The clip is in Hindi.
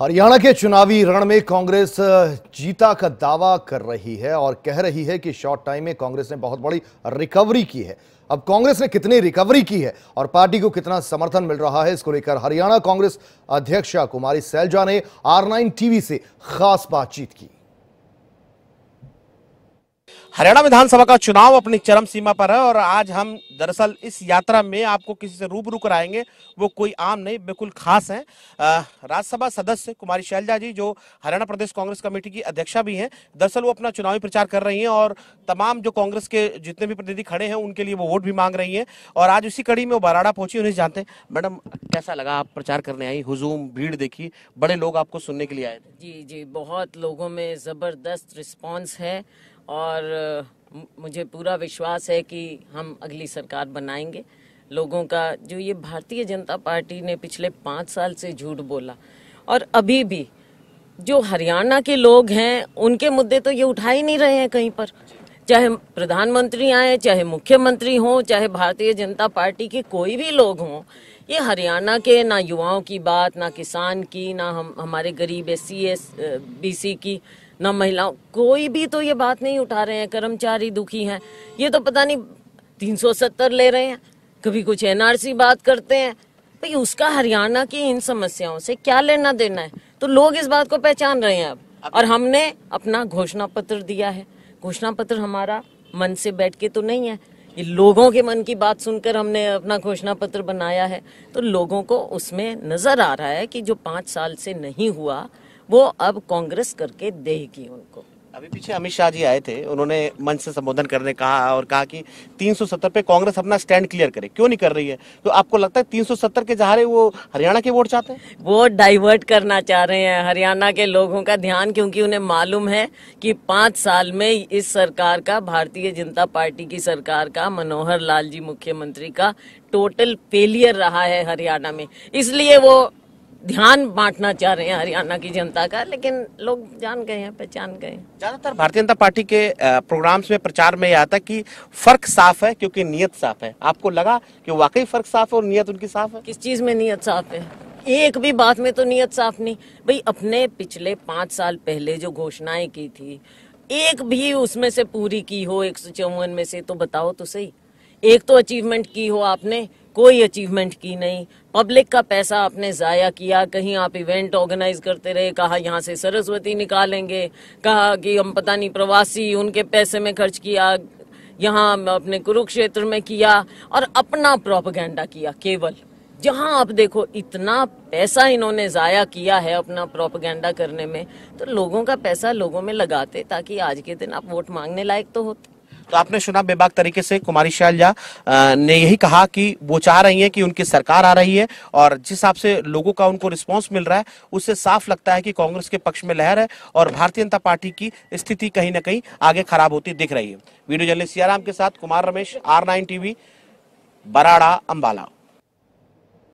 हरियाणा के चुनावी रण में कांग्रेस जीता का दावा कर रही है और कह रही है कि शॉर्ट टाइम में कांग्रेस ने बहुत बड़ी रिकवरी की है अब कांग्रेस ने कितनी रिकवरी की है और पार्टी को कितना समर्थन मिल रहा है इसको लेकर हरियाणा कांग्रेस अध्यक्षा कुमारी सैलजा ने आर नाइन टीवी से खास बातचीत की हरियाणा विधानसभा का चुनाव अपनी चरम सीमा पर है और आज हम दरअसल इस यात्रा में आपको किसी से रूबरू कराएंगे वो कोई आम नहीं बिल्कुल खास हैं राज्यसभा सदस्य कुमारी शैलजा जी जो हरियाणा प्रदेश कांग्रेस कमेटी की अध्यक्षा भी हैं दरअसल वो अपना चुनावी प्रचार कर रही हैं और तमाम जो कांग्रेस के जितने भी प्रतिनिधि खड़े हैं उनके लिए वो वोट भी मांग रही हैं और आज उसी कड़ी में वो बराड़ा पहुंची उन्हें जानते हैं मैडम कैसा लगा आप प्रचार करने आई हुजूम भीड़ देखी बड़े लोग आपको सुनने के लिए आए थे जी जी बहुत लोगों में ज़बरदस्त रिस्पॉन्स है और मुझे पूरा विश्वास है कि हम अगली सरकार बनाएंगे लोगों का जो ये भारतीय जनता पार्टी ने पिछले पाँच साल से झूठ बोला और अभी भी जो हरियाणा के लोग हैं उनके मुद्दे तो ये उठा ही नहीं रहे हैं कहीं पर चाहे प्रधानमंत्री आए चाहे मुख्यमंत्री हों चाहे भारतीय जनता पार्टी के कोई भी लोग हों ये हरियाणा के ना युवाओं की बात ना किसान की ना हम हमारे गरीब S C S B C की ना महिलाओं कोई भी तो ये बात नहीं उठा रहे हैं कर्मचारी दुखी हैं ये तो पता नहीं तीन सौ सत्तर ले रहे हैं कभी कुछ एनआरसी बात करते हैं भाई उसका हरियाणा की इन समस्याओं से क्या लेना देना है तो लोग इस बात को पहचान रहे हैं अब और हमने अपना घोषणा पत्र दिया है घोषणा पत्र हमारा मन से बैठ के तो नहीं है ये लोगों के मन की बात सुनकर हमने अपना घोषणा पत्र बनाया है तो लोगों को उसमें नजर आ रहा है कि जो पांच साल से नहीं हुआ वो अब कांग्रेस करके देगी उनको अभी पीछे अमित शाह जी आए थे उन्होंने मंच से संबोधन करने कहा और कहा कि 370 पे कांग्रेस अपना स्टैंड क्लियर करे क्यों नहीं कर रही है तो आपको लगता है 370 के सहारे वो हरियाणा के वोट चाहते हैं वो डाइवर्ट करना चाह रहे हैं हरियाणा के लोगों का ध्यान क्योंकि उन्हें मालूम है कि पांच साल में इस सरकार का भारतीय जनता पार्टी की सरकार का मनोहर लाल जी मुख्यमंत्री का टोटल फेलियर रहा है हरियाणा में इसलिए वो ध्यान बांटना चाह रहे हैं हरियाणा की जनता का लेकिन लोग जान गए हैं पहचान गए हैं ज्यादातर भारतीय जनता पार्टी के प्रोग्राम्स में प्रचार में यह आता कि फर्क साफ है क्योंकि नियत साफ है आपको लगा कि वाकई फर्क साफ है और नियत उनकी साफ है किस चीज में नियत साफ है एक भी बात में तो नियत साफ नहीं भाई अपने पिछले पांच साल पहले जो घोषणाएं की थी एक भी उसमें से पूरी की हो एक में से तो बताओ तो सही एक तो अचीवमेंट की हो आपने कोई अचीवमेंट की नहीं पब्लिक का पैसा आपने ज़ाया किया कहीं आप इवेंट ऑर्गेनाइज करते रहे कहा यहाँ से सरस्वती निकालेंगे कहा कि हम पता नहीं प्रवासी उनके पैसे में खर्च किया यहाँ अपने कुरुक्षेत्र में किया और अपना प्रोपगेंडा किया केवल जहाँ आप देखो इतना पैसा इन्होंने ज़ाया किया है अपना प्रोपगेंडा करने में तो लोगों का पैसा लोगों में लगाते ताकि आज के दिन आप वोट मांगने लायक तो होते तो आपने सुना बेबाक तरीके से कुमारी शैलजा ने यही कहा कि वो चाह रही हैं कि उनकी सरकार आ रही है और जिस हिसाब से लोगों का उनको रिस्पॉन्स मिल रहा है उससे साफ लगता है कि कांग्रेस के पक्ष में लहर है और भारतीय जनता पार्टी की स्थिति कहीं ना कहीं आगे खराब होती दिख रही है वीडियो जर्नलिस्ट सियाराम के साथ Kumar Ramesh R nine TV Barara Ambala